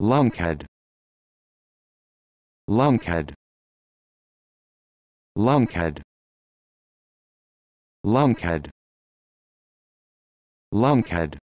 lunkhead lunkhead lunkhead lunkhead lunkhead